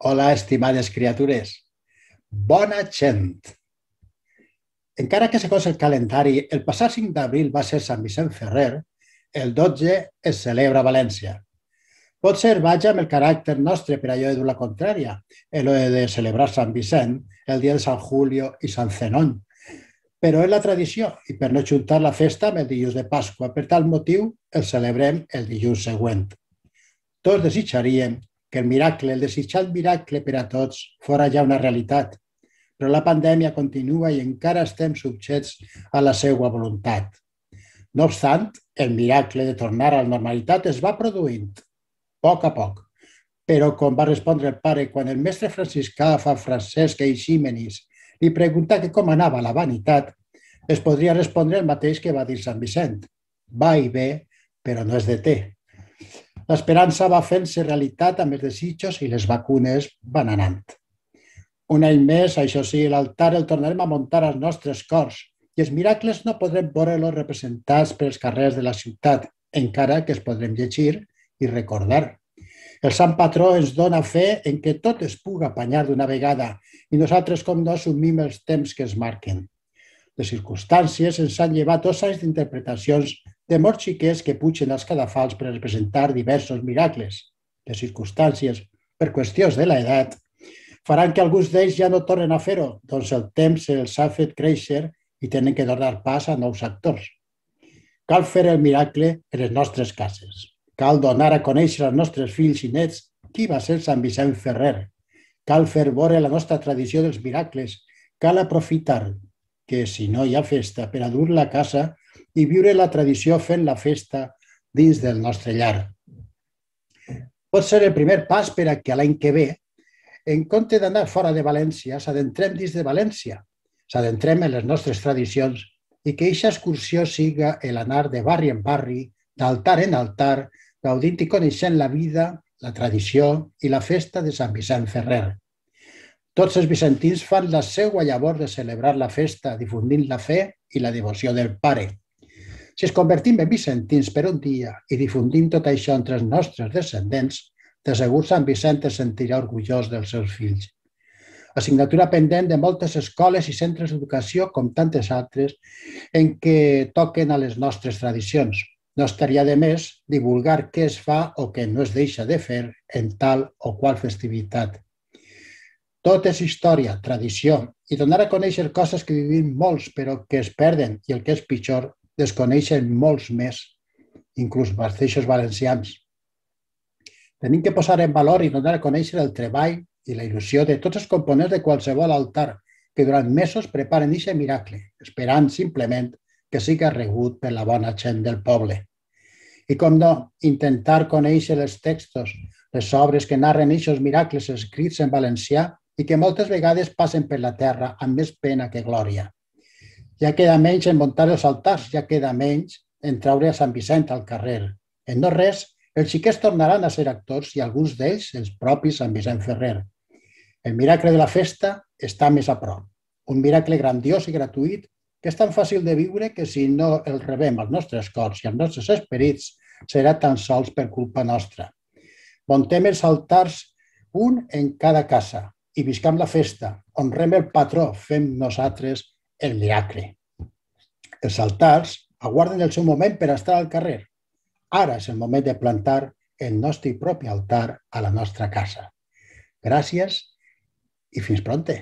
Hola, estimades criatures. Bona gent! Encara que segons el calendari, el passat 5 d'abril va ser Sant Vicent Ferrer, el 12 es celebra a València. ser vaja amb el caràcter nostre per allò de dur la contrària, el de celebrar Sant Vicent, el dia de Sant Julio i Sant Zenon. Però és la tradició i per no juntar la festa amb el dilluns de Pasqua, per tal motiu el celebrem el dilluns següent. Tots desitjaríem que el miracle, el desitjat miracle per a tots, fora ja una realitat, però la pandèmia continua i encara estem subjets a la seva voluntat. No obstant, el miracle de tornar a la normalitat es va produint, a poc a poc. Però, com va respondre el pare quan el mestre franciscà fa Francesc Eiximenis li pregunta que com anava la vanitat, es podria respondre el mateix que va dir Sant Vicent. Va i ve, però no és de té. L'esperança va fent-se realitat amb els desitjos i les vacunes van anant. Un any més, això sí, l'altar el tornarem a muntar als nostres cors i els miracles no podrem veure-los representats pels carrers de la ciutat, encara que els podrem llegir i recordar. El Sant Patró ens dona fe en que tot es puga apanyar d'una vegada i nosaltres, com no, assumim els temps que es marquen. Les circumstàncies ens han llevat dos anys d'interpretacions de molts xiquets que pugen als cadafals per representar diversos miracles. Les circumstàncies, per qüestions de la edat, faran que alguns d'ells ja no tornen a fer-ho, doncs el temps els ha fet créixer i tenen que donar pas a nous actors. Cal fer el miracle en les nostres cases. Cal donar a conèixer als nostres fills i nets qui va ser Sant Vicent Ferrer. Cal fer vore la nostra tradició dels miracles. Cal aprofitar que, si no hi ha festa, per a dur la casa i viure la tradició fent la festa dins del nostre llar. Pot ser el primer pas per a que l'any que ve, en compte d'anar fora de València, s'adentrem dins de València, s'adentrem en les nostres tradicions i que eixa excursió siga el anar de barri en barri, d'altar en altar, gaudint i coneixent la vida, la tradició i la festa de Sant Vicent Ferrer. Tots els vicentins fan la seua llavor de celebrar la festa, difundint la fe i la devoció del Pare. Si es convertim en vicentins per un dia i difundim tot això entre els nostres descendents, de segur Sant Vicent es sentirà orgullós dels seus fills. Assignatura pendent de moltes escoles i centres d'educació, com tantes altres, en què toquen a les nostres tradicions. No estaria de més divulgar què es fa o què no es deixa de fer en tal o qual festivitat. Tot és història, tradició, i donar a conèixer coses que vivim molts però que es perden i el que és pitjor desconeixen molts més, inclús els valencians. Tenim que posar en valor i donar a conèixer el treball i la il·lusió de tots els components de qualsevol altar que durant mesos preparen aquest miracle, esperant simplement que sigui rebut per la bona gent del poble. I com no, intentar conèixer els textos, les obres que narren aquests miracles escrits en valencià i que moltes vegades passen per la terra amb més pena que glòria. Ja queda menys en muntar els altars, ja queda menys en traure a Sant Vicent al carrer. En no res, els xiquets tornaran a ser actors i alguns d'ells els propis Sant Vicent Ferrer. El miracle de la festa està més a prop. Un miracle grandiós i gratuït que és tan fàcil de viure que si no el rebem als nostres cors i als nostres esperits, serà tan sols per culpa nostra. Montem els altars un en cada casa i viscam la festa, honrem el patró, fem nosaltres el miracle. Els altars aguarden el seu moment per estar al carrer. Ara és el moment de plantar el nostre propi altar a la nostra casa. Gràcies i fins pronte.